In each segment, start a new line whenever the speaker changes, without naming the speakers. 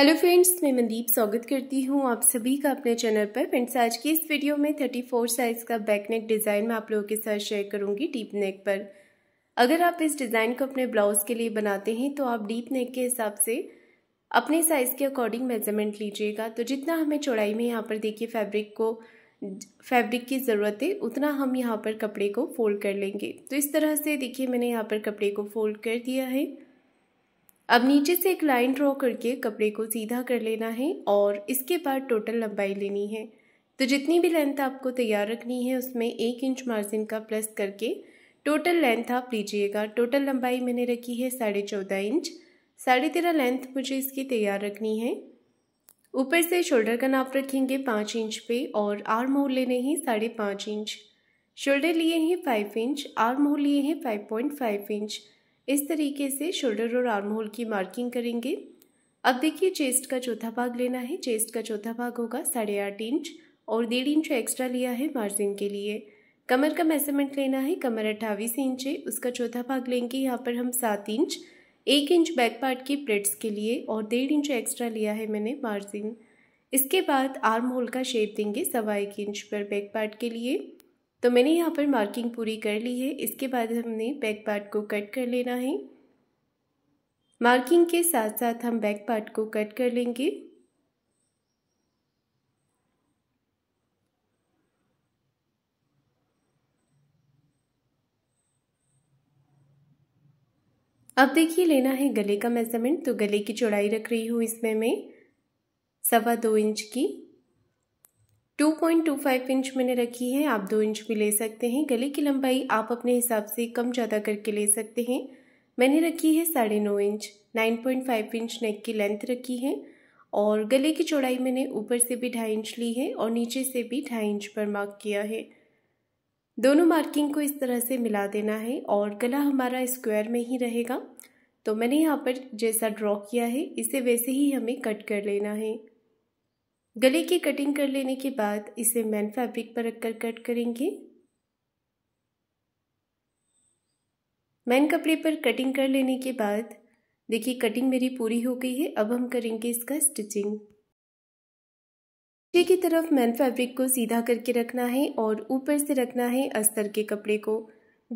hello friends मैं मनदीप स्वागत करती हूँ आप सभी का अपने चैनल पर फ्रेंड्स आज की इस वीडियो में 34 साइज़ का बैक नेक डिज़ाइन मैं आप लोगों के साथ शेयर करूँगी डीप नेक पर अगर आप इस डिज़ाइन को अपने ब्लाउज़ के लिए बनाते हैं तो आप डीप नेक के हिसाब से अपने साइज़ के अकॉर्डिंग मेजरमेंट लीजिएगा तो जितना हमें चौड़ाई में यहाँ पर देखिए फैब्रिक को फैब्रिक की ज़रूरत है उतना हम यहाँ पर कपड़े को फोल्ड कर लेंगे तो इस तरह से देखिए मैंने यहाँ पर कपड़े को फोल्ड कर दिया है अब नीचे से एक लाइन ड्रॉ करके कपड़े को सीधा कर लेना है और इसके बाद टोटल लंबाई लेनी है तो जितनी भी लेंथ आपको तैयार रखनी है उसमें एक इंच मार्जिन का प्लस करके टोटल लेंथ आप लीजिएगा टोटल लंबाई मैंने रखी है साढ़े चौदह इंच साढ़े तेरह लेंथ मुझे इसकी तैयार रखनी है ऊपर से शोल्डर का नाप रखेंगे पाँच इंच पे और आर्म होल लेने हैं साढ़े पाँच इंच शोल्डर लिए हैं फाइव इंच आर्म होल लिए हैं फाइव पॉइंट फाइव इंच इस तरीके से शोल्डर और आर्म होल की मार्किंग करेंगे अब देखिए चेस्ट का चौथा भाग लेना है चेस्ट का चौथा भाग होगा साढ़े आठ इंच और डेढ़ इंच एक्स्ट्रा लिया है मार्जिन के लिए कमर का मेजरमेंट लेना है कमर अट्ठावीस इंच है उसका चौथा भाग लेंगे यहाँ पर हम सात इंच एक इंच बैक पार्ट की प्लेट्स के लिए और डेढ़ इंच एक्स्ट्रा लिया है मैंने मार्जिन इसके बाद आर्म होल का शेप देंगे सवा एक इंच पर बैक पार्ट के लिए तो मैंने यहाँ पर मार्किंग पूरी कर ली है इसके बाद हमने बैक पार्ट को कट कर लेना है मार्किंग के साथ साथ हम बैक पार्ट को कट कर लेंगे अब देखिए लेना है गले का मेज़रमेंट तो गले की चौड़ाई रख रही हूँ इसमें मैं सवा दो इंच की 2.25 इंच मैंने रखी है आप दो इंच भी ले सकते हैं गले की लंबाई आप अपने हिसाब से कम ज़्यादा करके ले सकते हैं मैंने रखी है साढ़े नौ इंच 9.5 इंच नेक की लेंथ रखी है और गले की चौड़ाई मैंने ऊपर से भी ढाई इंच ली है और नीचे से भी ढाई इंच पर मार्क किया है दोनों मार्किंग को इस तरह से मिला देना है और गला हमारा स्क्वायर में ही रहेगा तो मैंने यहाँ पर जैसा ड्रॉ किया है इसे वैसे ही हमें कट कर लेना है गले की कटिंग कर लेने के बाद इसे मैन फैब्रिक पर रखकर कट करेंगे मैन कपड़े पर कटिंग कर लेने के बाद देखिए कटिंग मेरी पूरी हो गई है अब हम करेंगे इसका स्टिचिंग नीचे की तरफ मैन फैब्रिक को सीधा करके रखना है और ऊपर से रखना है अस्तर के कपड़े को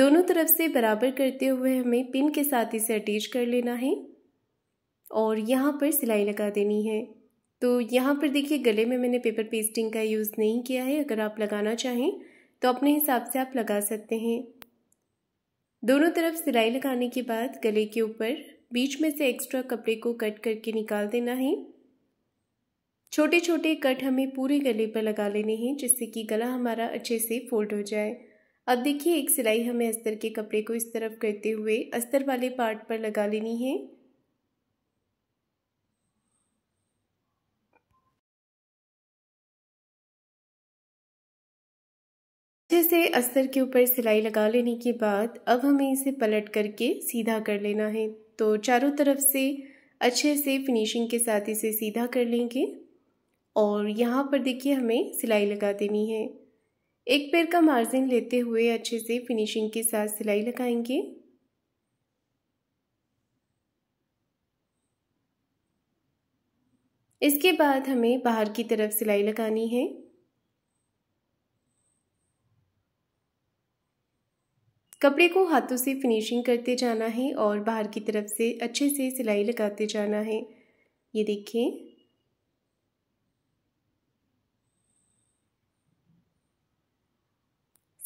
दोनों तरफ से बराबर करते हुए हमें पिन के साथ इसे अटैच कर लेना है और यहाँ पर सिलाई लगा देनी है तो यहाँ पर देखिए गले में मैंने पेपर पेस्टिंग का यूज़ नहीं किया है अगर आप लगाना चाहें तो अपने हिसाब से आप लगा सकते हैं दोनों तरफ सिलाई लगाने के बाद गले के ऊपर बीच में से एक्स्ट्रा कपड़े को कट करके निकाल देना है छोटे छोटे कट हमें पूरे गले पर लगा लेने हैं जिससे कि गला हमारा अच्छे से फोल्ड हो जाए अब देखिए एक सिलाई हमें अस्तर के कपड़े को इस तरफ करते हुए अस्तर वाले पार्ट पर लगा लेनी है अच्छे से अस्तर के ऊपर सिलाई लगा लेने के बाद अब हमें इसे पलट करके सीधा कर लेना है तो चारों तरफ से अच्छे से फिनिशिंग के साथ इसे सीधा कर लेंगे और यहाँ पर देखिए हमें सिलाई लगा देनी है एक पैर का मार्जिन लेते हुए अच्छे से फिनिशिंग के साथ सिलाई लगाएंगे इसके बाद हमें बाहर की तरफ सिलाई लगानी है कपड़े को हाथों से फिनिशिंग करते जाना है और बाहर की तरफ से अच्छे से सिलाई लगाते जाना है ये देखिए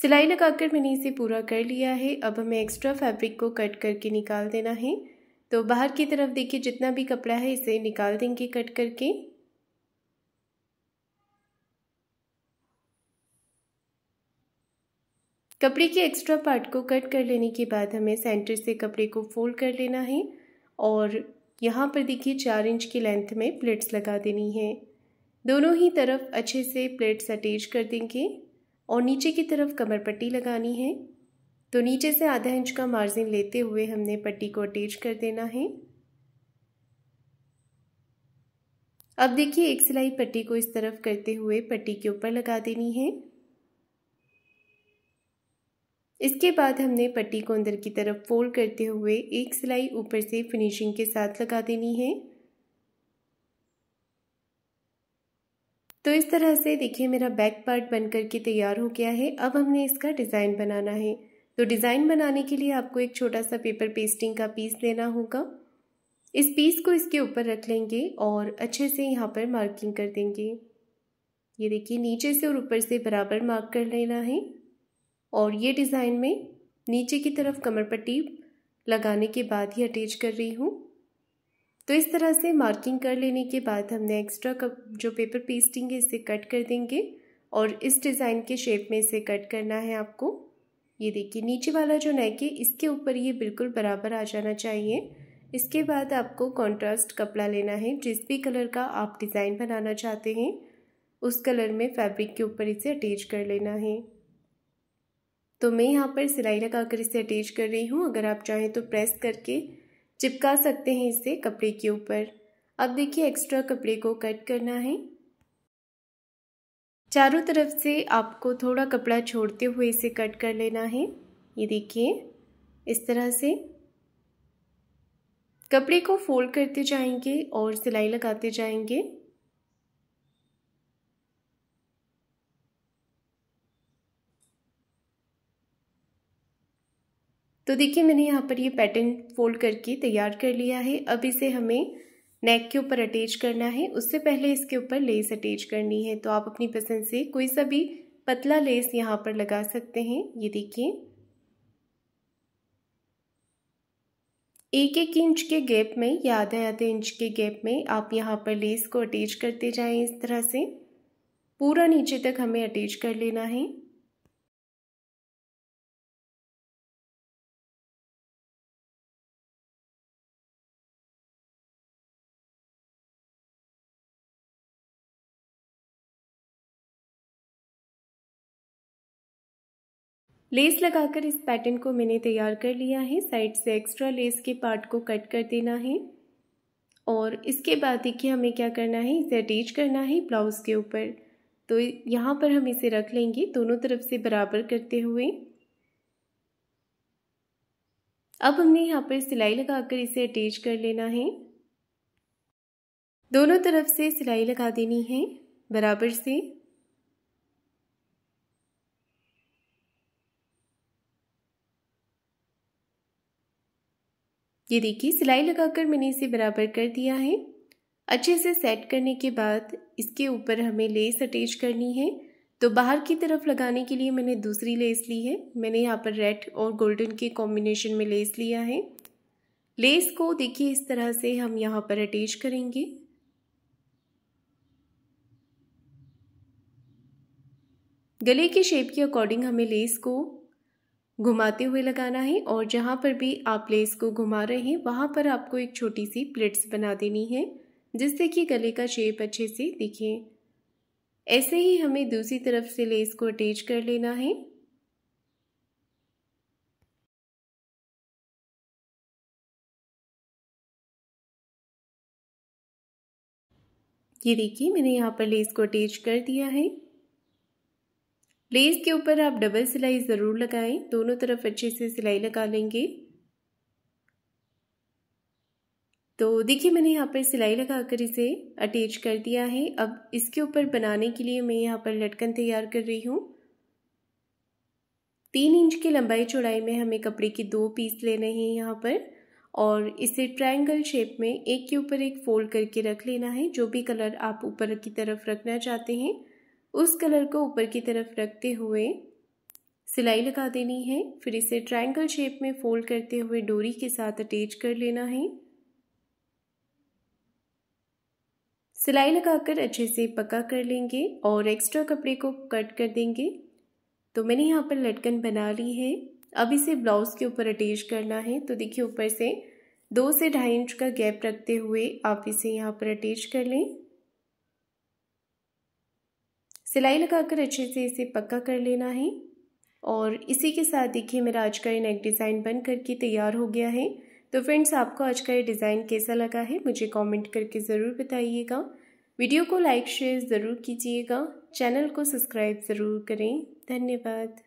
सिलाई लगाकर मैंने इसे पूरा कर लिया है अब हमें एक्स्ट्रा फैब्रिक को कट करके निकाल देना है तो बाहर की तरफ देखिए जितना भी कपड़ा है इसे निकाल देंगे कट करके कपड़े के एक्स्ट्रा पार्ट को कट कर लेने के बाद हमें सेंटर से कपड़े को फोल्ड कर लेना है और यहाँ पर देखिए चार इंच की लेंथ में प्लेट्स लगा देनी है दोनों ही तरफ अच्छे से प्लेट्स अटैच कर देंगे और नीचे की तरफ कमर पट्टी लगानी है तो नीचे से आधा इंच का मार्जिन लेते हुए हमने पट्टी को अटैच कर देना है अब देखिए एक सिलाई पट्टी को इस तरफ करते हुए पट्टी के ऊपर लगा देनी है इसके बाद हमने पट्टी को अंदर की तरफ फोल्ड करते हुए एक सिलाई ऊपर से फिनिशिंग के साथ लगा देनी है तो इस तरह से देखिए मेरा बैक पार्ट बन करके तैयार हो गया है अब हमने इसका डिज़ाइन बनाना है तो डिज़ाइन बनाने के लिए आपको एक छोटा सा पेपर पेस्टिंग का पीस लेना होगा इस पीस को इसके ऊपर रख लेंगे और अच्छे से यहाँ पर मार्किंग कर देंगे ये देखिए नीचे से और ऊपर से बराबर मार्क कर लेना है और ये डिज़ाइन में नीचे की तरफ कमर पट्टी लगाने के बाद ही अटैच कर रही हूँ तो इस तरह से मार्किंग कर लेने के बाद हमने एक्स्ट्रा कप जो पेपर पेस्टिंग है इसे कट कर देंगे और इस डिज़ाइन के शेप में इसे कट करना है आपको ये देखिए नीचे वाला जो नेक है इसके ऊपर ये बिल्कुल बराबर आ जाना चाहिए इसके बाद आपको कॉन्ट्रास्ट कपड़ा लेना है जिस भी कलर का आप डिज़ाइन बनाना चाहते हैं उस कलर में फैब्रिक के ऊपर इसे अटैच कर लेना है तो मैं यहाँ पर सिलाई लगा कर इसे अटैच कर रही हूँ अगर आप चाहें तो प्रेस करके चिपका सकते हैं इसे कपड़े के ऊपर अब देखिए एक्स्ट्रा कपड़े को कट करना है चारों तरफ से आपको थोड़ा कपड़ा छोड़ते हुए इसे कट कर लेना है ये देखिए इस तरह से कपड़े को फोल्ड करते जाएंगे और सिलाई लगाते जाएंगे तो देखिए मैंने यहाँ पर ये पैटर्न फोल्ड करके तैयार कर लिया है अब इसे हमें नेक के ऊपर अटैच करना है उससे पहले इसके ऊपर लेस अटैच करनी है तो आप अपनी पसंद से कोई सा भी पतला लेस यहाँ पर लगा सकते हैं ये देखिए एक एक इंच के गैप में या आधे आधे इंच के गैप में आप यहाँ पर लेस को अटैच करते जाएं इस तरह से पूरा नीचे तक हमें अटैच कर लेना है लेस लगाकर इस पैटर्न को मैंने तैयार कर लिया है साइड से एक्स्ट्रा लेस के पार्ट को कट कर देना है और इसके बाद देखिए हमें क्या करना है इसे अटैच करना है ब्लाउज़ के ऊपर तो यहाँ पर हम इसे रख लेंगे दोनों तरफ से बराबर करते हुए अब हमने यहाँ पर सिलाई लगाकर इसे अटैच कर लेना है दोनों तरफ से सिलाई लगा देनी है बराबर से ये देखिए सिलाई लगाकर मैंने इसे बराबर कर दिया है अच्छे से सेट करने के बाद इसके ऊपर हमें लेस अटैच करनी है तो बाहर की तरफ लगाने के लिए मैंने दूसरी लेस ली है मैंने यहाँ पर रेड और गोल्डन के कॉम्बिनेशन में लेस लिया है लेस को देखिए इस तरह से हम यहाँ पर अटैच करेंगे गले के शेप के अकॉर्डिंग हमें लेस को घुमाते हुए लगाना है और जहाँ पर भी आप लेस को घुमा रहे हैं वहाँ पर आपको एक छोटी सी प्लेट्स बना देनी है जिससे कि गले का शेप अच्छे से दिखे ऐसे ही हमें दूसरी तरफ से लेस को अटैच कर लेना है ये देखिए मैंने यहाँ पर लेस को अटैच कर दिया है लेस के ऊपर आप डबल सिलाई ज़रूर लगाएं दोनों तरफ अच्छे से सिलाई लगा लेंगे तो देखिए मैंने यहाँ पर सिलाई लगाकर इसे अटैच कर दिया है अब इसके ऊपर बनाने के लिए मैं यहाँ पर लटकन तैयार कर रही हूँ तीन इंच की लंबाई चौड़ाई में हमें कपड़े के दो पीस लेने हैं यहाँ पर और इसे ट्रायंगल शेप में एक के ऊपर एक फोल्ड करके रख लेना है जो भी कलर आप ऊपर की तरफ रखना चाहते हैं उस कलर को ऊपर की तरफ रखते हुए सिलाई लगा देनी है फिर इसे ट्रायंगल शेप में फोल्ड करते हुए डोरी के साथ अटैच कर लेना है सिलाई लगाकर अच्छे से पका कर लेंगे और एक्स्ट्रा कपड़े को कट कर देंगे तो मैंने यहाँ पर लटकन बना ली है अब इसे ब्लाउज़ के ऊपर अटैच करना है तो देखिए ऊपर से दो से ढाई इंच का गैप रखते हुए आप इसे यहाँ पर अटैच कर लें सिलाई लगा कर अच्छे से इसे पक्का कर लेना है और इसी के साथ देखिए मेरा आज का ये नेक डिज़ाइन बन करके तैयार हो गया है तो फ्रेंड्स आपको आज का ये डिज़ाइन कैसा लगा है मुझे कमेंट करके ज़रूर बताइएगा वीडियो को लाइक शेयर ज़रूर कीजिएगा चैनल को सब्सक्राइब ज़रूर करें धन्यवाद